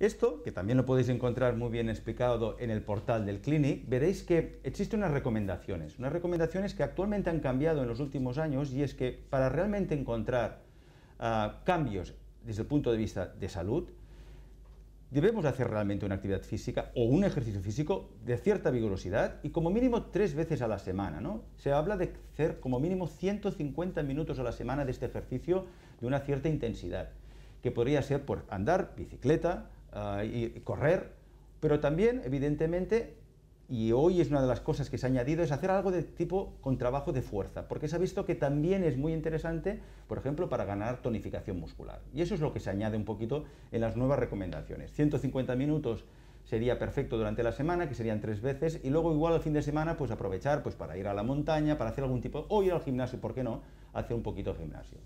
Esto, que también lo podéis encontrar muy bien explicado en el portal del Clinic, veréis que existen unas recomendaciones, unas recomendaciones que actualmente han cambiado en los últimos años y es que para realmente encontrar ah, cambios desde el punto de vista de salud, debemos hacer realmente una actividad física o un ejercicio físico de cierta vigorosidad y como mínimo tres veces a la semana. Se habla de hacer como mínimo 150 minutos a la semana de este ejercicio de una cierta intensidad, que podría ser por andar, bicicleta, Ah, y correr, pero también, evidentemente, y hoy es una de las cosas que se ha añadido, es hacer algo de tipo con trabajo de fuerza, porque se ha visto que también es muy interesante, por ejemplo, para ganar tonificación muscular. Y eso es lo que se añade un poquito en las nuevas recomendaciones. 150 minutos sería perfecto durante la semana, que serían tres veces, y luego igual al fin de semana, pues aprovechar pues, para ir a la montaña, para hacer algún tipo, o ir al gimnasio, ¿por qué no? Hacer un poquito de gimnasio.